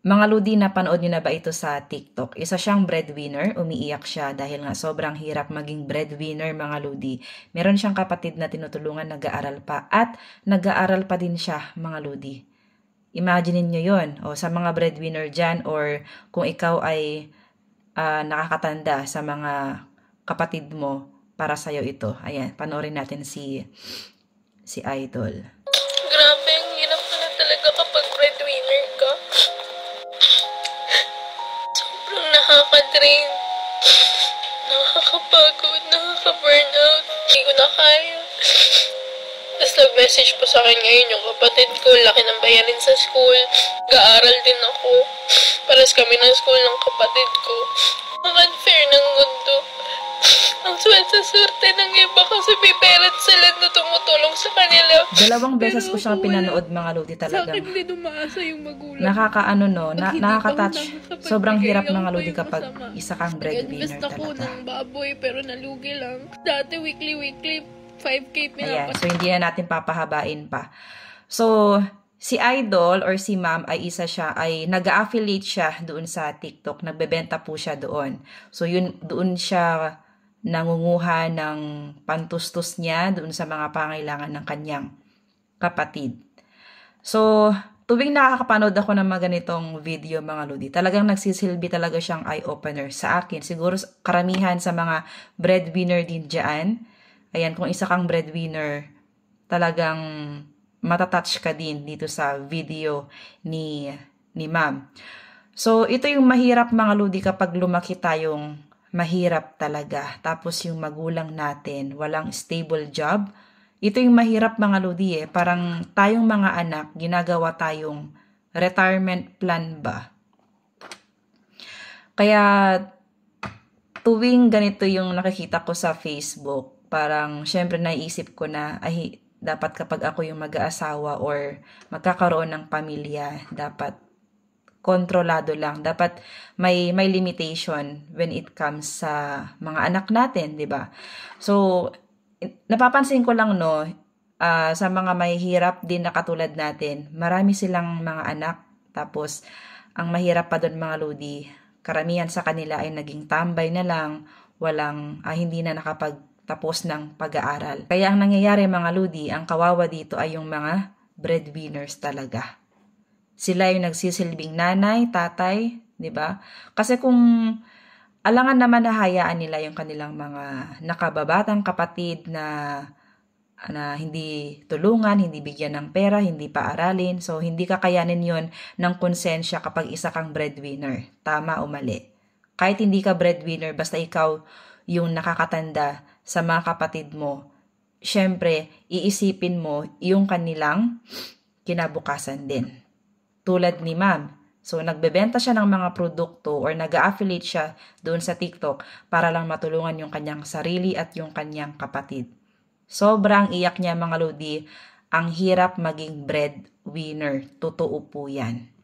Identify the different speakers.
Speaker 1: Mga Ludi, napanood niyo na ba ito sa TikTok? Isa siyang breadwinner, umiiyak siya dahil nga sobrang hirap maging breadwinner mga Ludi. Meron siyang kapatid na tinutulungan nag-aaral pa at nag-aaral pa din siya mga Ludi. Imaginin niyo yon o sa mga breadwinner dyan or kung ikaw ay uh, nakakatanda sa mga kapatid mo para sa'yo ito. Ayan, panoorin natin si, si Idol. nakakadrain, nakakapagod, nakaka-burnout. Hindi ko na kaya. Tapos nag-message pa sa akin ngayon yung kapatid ko, laki ng bayarin sa school. Gaaral din ako. Paras kami ng school ng kapatid ko. Ang unfair ng mundo. Ang suwet sa surte ng iba Dalawang beses ko siyang pinanood mga lodi talaga. Sa akin din umaasa yung magulang. Nakakaano no, na, nakaka-touch. Sobrang hirap mga lodi kapag masama. isa kang breadwinner talaga. Nag-invest ako ng baboy pero nalugi lang. Dati weekly-weekly, 5K pinapas. Ayan, so hindi na natin papahabain pa. So, si Idol or si Ma'am ay isa siya ay nag-affiliate siya doon sa TikTok. Nagbebenta po siya doon. So yun doon siya nangunguha ng pantustos niya doon sa mga pangailangan ng kanyang kapatid. So, tuwing nakakapanood ako ng mga ganitong video mga Lodi, talagang nagsisilbi talaga siyang eye-opener sa akin. Siguro karamihan sa mga breadwinner din dyan. Ayan, kung isa kang breadwinner, talagang matatouch ka din dito sa video ni, ni ma'am. So, ito yung mahirap mga Lodi kapag lumaki tayong mahirap talaga. Tapos yung magulang natin, walang stable job, ito yung mahirap mga Lodi eh. Parang tayong mga anak, ginagawa tayong retirement plan ba? Kaya tuwing ganito yung nakikita ko sa Facebook, parang syempre naisip ko na ay dapat kapag ako yung mag-aasawa or magkakaroon ng pamilya, dapat kontrolado lang. Dapat may may limitation when it comes sa mga anak natin, 'di ba? So napapansin ko lang no, uh, sa mga mahihirap din na katulad natin, marami silang mga anak. Tapos, ang mahirap pa doon mga lodi, karamihan sa kanila ay naging tambay na lang, walang, uh, hindi na nakapagtapos ng pag-aaral. Kaya ang nangyayari mga lodi, ang kawawa dito ay yung mga breadwinners talaga. Sila yung nagsisilbing nanay, tatay, 'di ba? Kasi kung Alangan naman na hayaan nila yung kanilang mga nakababatang kapatid na na hindi tulungan, hindi bigyan ng pera, hindi paaralin. So, hindi kakayanin yon ng konsensya kapag isa kang breadwinner. Tama o mali. Kahit hindi ka breadwinner, basta ikaw yung nakakatanda sa mga kapatid mo, syempre, iisipin mo yung kanilang kinabukasan din. Tulad ni ma'am, So, nagbebenta siya ng mga produkto or nag affiliate siya doon sa TikTok para lang matulungan yung kanyang sarili at yung kanyang kapatid. Sobrang iyak niya mga Lodi, ang hirap maging breadwinner. Totoo po yan.